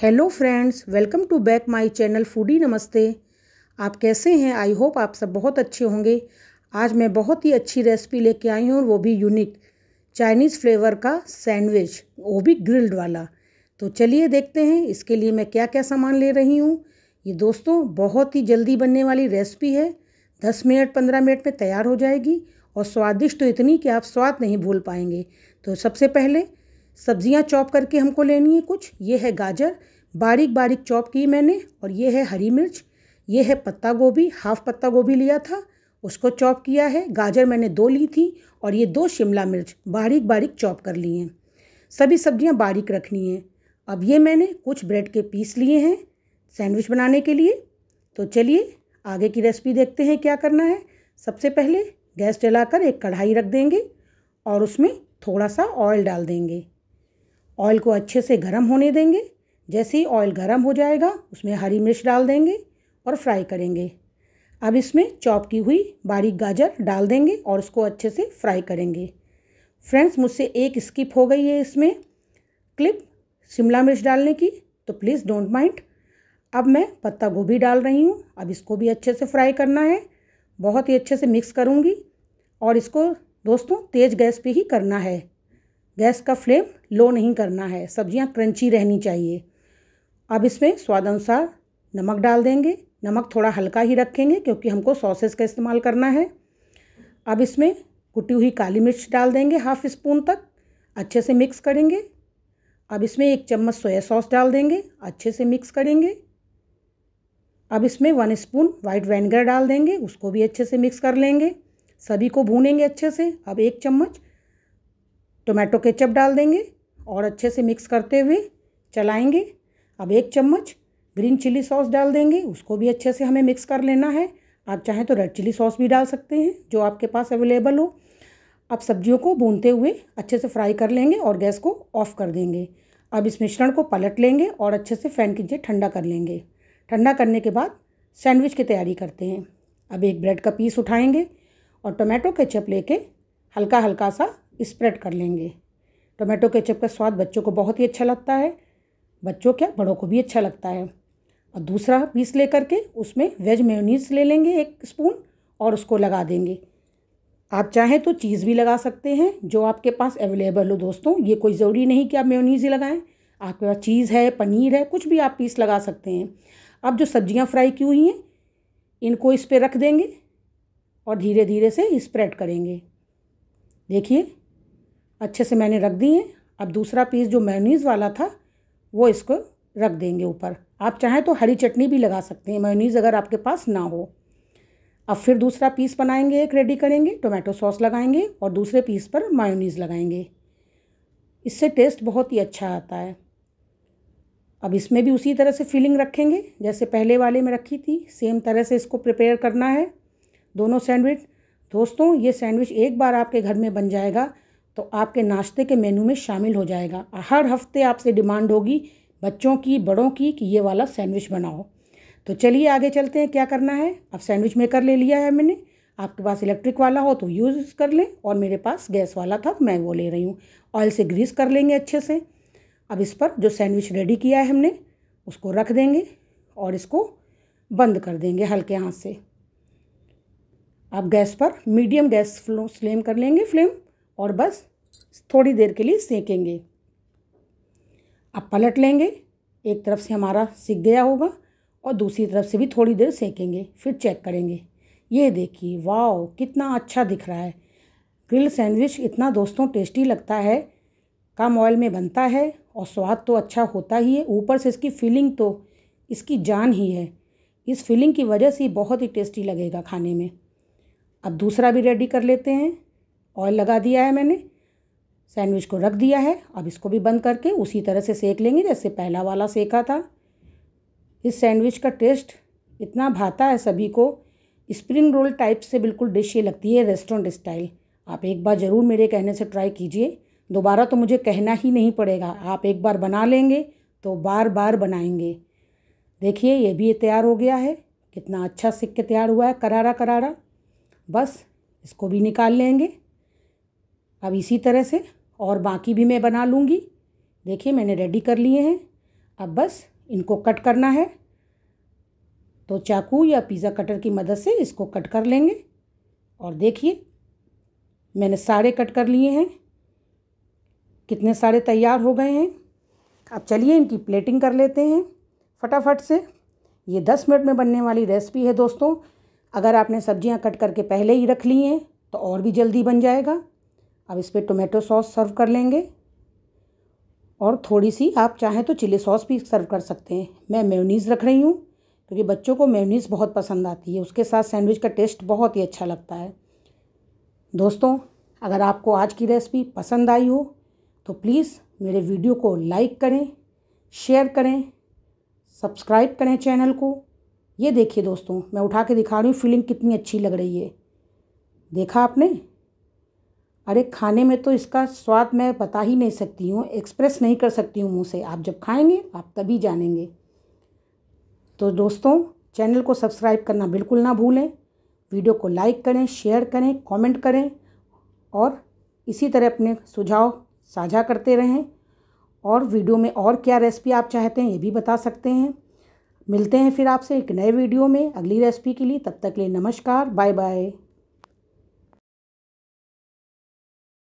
hello friends welcome to back my channel foodie नमस्ते आप कैसे हैं आई होप आप सब बहुत अच्छे होंगे आज मैं बहुत ही अच्छी रेसिपी लेके आई हूँ वो भी यूनिक चाइनीज़ फ्लेवर का सैंडविच वो भी ग्रिल्ड वाला तो चलिए देखते हैं इसके लिए मैं क्या क्या सामान ले रही हूँ ये दोस्तों बहुत ही जल्दी बनने वाली रेसिपी है दस मिनट पंद्रह मिनट में तैयार हो जाएगी और स्वादिष्ट तो इतनी कि आप स्वाद नहीं भूल पाएंगे तो सबसे पहले सब्जियां चॉप करके हमको लेनी है कुछ ये है गाजर बारीक बारीक चॉप की मैंने और ये है हरी मिर्च ये है पत्ता गोभी हाफ पत्ता गोभी लिया था उसको चॉप किया है गाजर मैंने दो ली थी और ये दो शिमला मिर्च बारीक बारीक चॉप कर ली हैं सभी सब्जियां बारीक रखनी हैं अब ये मैंने कुछ ब्रेड के पीस लिए हैं सैंडविच बनाने के लिए तो चलिए आगे की रेसिपी देखते हैं क्या करना है सबसे पहले गैस जलाकर एक कढ़ाई रख देंगे और उसमें थोड़ा सा ऑयल डाल देंगे ऑयल को अच्छे से गर्म होने देंगे जैसे ही ऑयल गर्म हो जाएगा उसमें हरी मिर्च डाल देंगे और फ्राई करेंगे अब इसमें चॉप की हुई बारीक गाजर डाल देंगे और उसको अच्छे से फ्राई करेंगे फ्रेंड्स मुझसे एक स्किप हो गई है इसमें क्लिप शिमला मिर्च डालने की तो प्लीज़ डोंट माइंड अब मैं पत्ता गोभी डाल रही हूँ अब इसको भी अच्छे से फ्राई करना है बहुत ही अच्छे से मिक्स करूँगी और इसको दोस्तों तेज़ गैस पे ही करना है गैस का फ्लेम लो नहीं करना है सब्जियां क्रंची रहनी चाहिए अब इसमें स्वाद अनुसार नमक डाल देंगे नमक थोड़ा हल्का ही रखेंगे क्योंकि हमको सॉसेस का इस्तेमाल करना है अब इसमें कुटी हुई काली मिर्च डाल देंगे हाफ़ स्पून तक अच्छे से मिक्स करेंगे अब इसमें एक चम्मच सोया सॉस डाल देंगे अच्छे से मिक्स करेंगे अब इसमें वन स्पून वाइट वेनेगर डाल देंगे उसको भी अच्छे से मिक्स कर लेंगे सभी को भूनेंगे अच्छे से अब एक चम्मच टोमेटो केचप डाल देंगे और अच्छे से मिक्स करते हुए चलाएंगे अब एक चम्मच ग्रीन चिली सॉस डाल देंगे उसको भी अच्छे से हमें मिक्स कर लेना है आप चाहें तो रेड चिली सॉस भी डाल सकते हैं जो आपके पास अवेलेबल हो अब सब्जियों को भूनते हुए अच्छे से फ्राई कर लेंगे और गैस को ऑफ कर देंगे अब इस मिश्रण को पलट लेंगे और अच्छे से फैन कीजिए ठंडा कर लेंगे ठंडा करने के बाद सैंडविच की तैयारी करते हैं अब एक ब्रेड का पीस उठाएंगे और टोमेटो केचप लेके हल्का हल्का सा स्प्रेड कर लेंगे टोमेटो केचप का स्वाद बच्चों को बहुत ही अच्छा लगता है बच्चों क्या बड़ों को भी अच्छा लगता है और दूसरा पीस ले करके उसमें वेज मेयोनीज ले लेंगे एक स्पून और उसको लगा देंगे आप चाहें तो चीज़ भी लगा सकते हैं जो आपके पास अवेलेबल हो दोस्तों ये कोई ज़रूरी नहीं कि आप मेयोनीज ही लगाएं आपके पास चीज़ है पनीर है कुछ भी आप पीस लगा सकते हैं अब जो सब्जियां फ्राई की हुई हैं इनको इस पर रख देंगे और धीरे धीरे से स्प्रेड करेंगे देखिए अच्छे से मैंने रख दिए अब दूसरा पीस जो मेयोनीज़ वाला था वो इसको रख देंगे ऊपर आप चाहें तो हरी चटनी भी लगा सकते हैं मेयोनीज़ अगर आपके पास ना हो अब फिर दूसरा पीस बनाएंगे एक रेडी करेंगे टोमेटो सॉस लगाएंगे और दूसरे पीस पर मायोनीज़ लगाएंगे इससे टेस्ट बहुत ही अच्छा आता है अब इसमें भी उसी तरह से फिलिंग रखेंगे जैसे पहले वाले में रखी थी सेम तरह से इसको प्रिपेयर करना है दोनों सैंडविच दोस्तों ये सैंडविच एक बार आपके घर में बन जाएगा तो आपके नाश्ते के मेनू में शामिल हो जाएगा हर हफ्ते आपसे डिमांड होगी बच्चों की बड़ों की कि ये वाला सैंडविच बनाओ तो चलिए आगे चलते हैं क्या करना है अब सैंडविच मेकर ले लिया है मैंने आपके पास इलेक्ट्रिक वाला हो तो यूज़ कर लें और मेरे पास गैस वाला था मैं वो ले रही हूँ ऑयल से ग्रीस कर लेंगे अच्छे से अब इस पर जो सैंडविच रेडी किया है हमने उसको रख देंगे और इसको बंद कर देंगे हल्के हाथ से अब गैस पर मीडियम गैस फ्लो फ्लेम कर लेंगे फ्लेम और बस थोड़ी देर के लिए सेकेंगे अब पलट लेंगे एक तरफ से हमारा सीख गया होगा और दूसरी तरफ से भी थोड़ी देर सेकेंगे फिर चेक करेंगे ये देखिए वाह कितना अच्छा दिख रहा है ग्रिल सैंडविच इतना दोस्तों टेस्टी लगता है कम ऑयल में बनता है और स्वाद तो अच्छा होता ही है ऊपर से इसकी फीलिंग तो इसकी जान ही है इस फीलिंग की वजह से बहुत ही टेस्टी लगेगा खाने में अब दूसरा भी रेडी कर लेते हैं ऑयल लगा दिया है मैंने सैंडविच को रख दिया है अब इसको भी बंद करके उसी तरह से सेक लेंगे जैसे पहला वाला सेका था इस सैंडविच का टेस्ट इतना भाता है सभी को स्प्रिंग रोल टाइप से बिल्कुल डिश ये लगती है रेस्टोरेंट स्टाइल आप एक बार ज़रूर मेरे कहने से ट्राई कीजिए दोबारा तो मुझे कहना ही नहीं पड़ेगा आप एक बार बना लेंगे तो बार बार बनाएंगे देखिए ये भी तैयार हो गया है कितना अच्छा सिक के तैयार हुआ है करारा करारा बस इसको भी निकाल लेंगे अब इसी तरह से और बाकी भी मैं बना लूँगी देखिए मैंने रेडी कर लिए हैं अब बस इनको कट करना है तो चाकू या पिज़्ज़ा कटर की मदद से इसको कट कर लेंगे और देखिए मैंने सारे कट कर लिए हैं कितने सारे तैयार हो गए हैं अब चलिए इनकी प्लेटिंग कर लेते हैं फटाफट से ये दस मिनट में बनने वाली रेसिपी है दोस्तों अगर आपने सब्जियां कट करके पहले ही रख ली हैं तो और भी जल्दी बन जाएगा अब इस पर टोमेटो सॉस सर्व कर लेंगे और थोड़ी सी आप चाहें तो चिली सॉस भी सर्व कर सकते हैं मैं मेयोनीज़ रख रही हूँ क्योंकि बच्चों को मेयोनीज़ बहुत पसंद आती है उसके साथ सैंडविच का टेस्ट बहुत ही अच्छा लगता है दोस्तों अगर आपको आज की रेसिपी पसंद आई हो तो प्लीज़ मेरे वीडियो को लाइक करें शेयर करें सब्सक्राइब करें चैनल को ये देखिए दोस्तों मैं उठा के दिखा रही हूँ फीलिंग कितनी अच्छी लग रही है देखा आपने अरे खाने में तो इसका स्वाद मैं बता ही नहीं सकती हूँ एक्सप्रेस नहीं कर सकती हूँ मुँह से आप जब खाएंगे आप तभी जानेंगे तो दोस्तों चैनल को सब्सक्राइब करना बिल्कुल ना भूलें वीडियो को लाइक करें शेयर करें कमेंट करें और इसी तरह अपने सुझाव साझा करते रहें और वीडियो में और क्या रेसिपी आप चाहते हैं ये भी बता सकते हैं मिलते हैं फिर आपसे एक नए वीडियो में अगली रेसिपी के लिए तब तक लिए नमस्कार बाय बाय